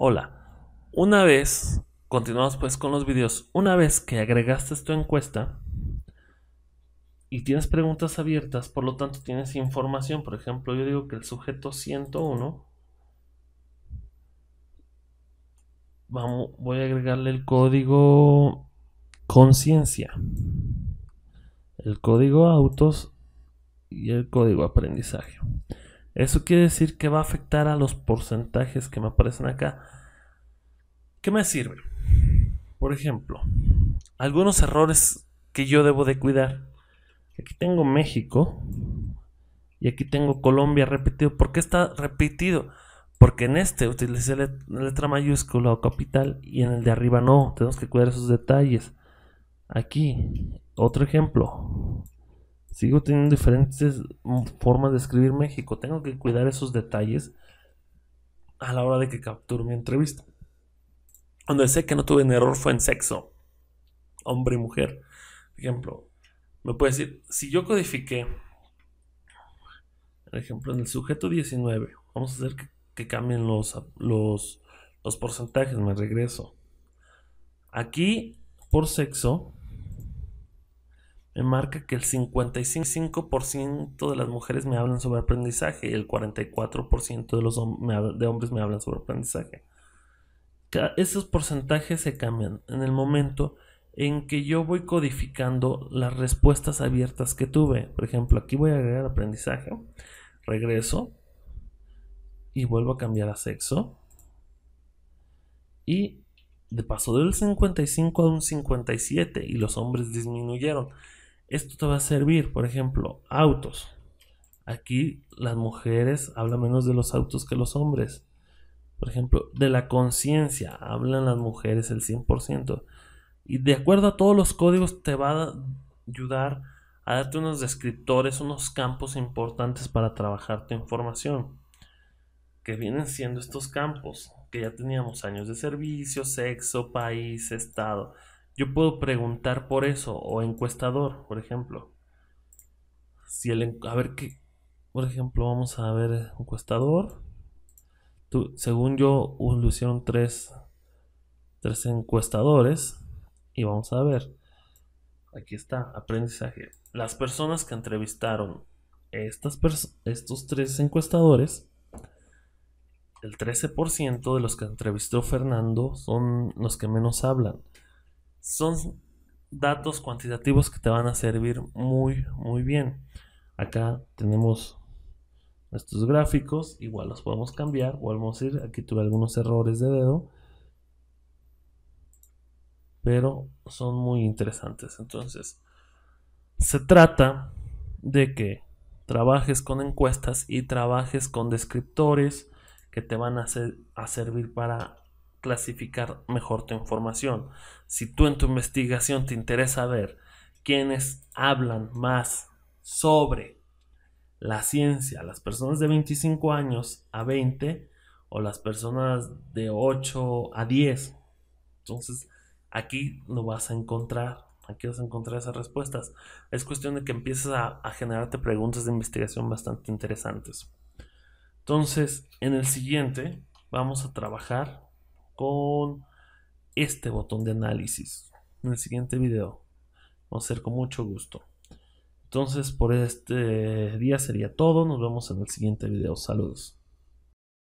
Hola, una vez, continuamos pues con los videos, una vez que agregaste tu encuesta y tienes preguntas abiertas, por lo tanto tienes información, por ejemplo, yo digo que el sujeto 101, vamos, voy a agregarle el código conciencia, el código autos y el código aprendizaje. Eso quiere decir que va a afectar a los porcentajes que me aparecen acá. ¿Qué me sirve? Por ejemplo, algunos errores que yo debo de cuidar. Aquí tengo México y aquí tengo Colombia repetido. ¿Por qué está repetido? Porque en este utilicé la letra mayúscula o capital y en el de arriba no. Tenemos que cuidar esos detalles. Aquí, otro ejemplo. Sigo teniendo diferentes formas de escribir México. Tengo que cuidar esos detalles a la hora de que capture mi entrevista. Cuando sé que no tuve un error fue en sexo. Hombre y mujer. Por ejemplo, me puede decir, si yo codifiqué, por ejemplo, en el sujeto 19, vamos a hacer que, cambien los, los, los porcentajes, me regreso. Aquí, por sexo, me marca que el 55% de las mujeres me hablan sobre aprendizaje y el 44% de los de hombres me hablan sobre aprendizaje. Esos porcentajes se cambian en el momento en que yo voy codificando las respuestas abiertas que tuve. Por ejemplo, aquí voy a agregar aprendizaje, regreso y vuelvo a cambiar a sexo. Y de paso del 55 a un 57 y los hombres disminuyeron. Esto te va a servir, por ejemplo, autos. Aquí las mujeres hablan menos de los autos que los hombres. Por ejemplo, de la conciencia hablan las mujeres el 100%. Y de acuerdo a todos los códigos te va a ayudar a darte unos descriptores, unos campos importantes para trabajar tu información. Que vienen siendo estos campos que ya teníamos años de servicio, sexo, país, estado. Yo puedo preguntar por eso, o encuestador, por ejemplo. Si a ver qué, por ejemplo, vamos a ver encuestador. según yo, lo hicieron tres, tres encuestadores. Y vamos a ver. Aquí está, aprendizaje. Las personas que entrevistaron estas estos tres encuestadores, el 13% de los que entrevistó Fernando son los que menos hablan son datos cuantitativos que te van a servir muy, muy bien. Acá tenemos nuestros gráficos, igual los podemos cambiar, volvemos a ir, aquí tuve algunos errores de dedo, pero son muy interesantes. Entonces, se trata de que trabajes con encuestas y trabajes con descriptores que te van a, a servir para clasificar mejor tu información. Si tú en tu investigación te interesa ver quiénes hablan más sobre la ciencia, las personas de 25 años a 20 o las personas de 8 a 10. Entonces, aquí lo vas a encontrar, aquí vas a encontrar esas respuestas. Es cuestión de que empieces a, a generarte preguntas de investigación bastante interesantes. Entonces, en el siguiente vamos a trabajar con este botón de análisis. En el siguiente video. Vamos a hacer con mucho gusto. Entonces por este día sería todo. Nos vemos en el siguiente video. Saludos.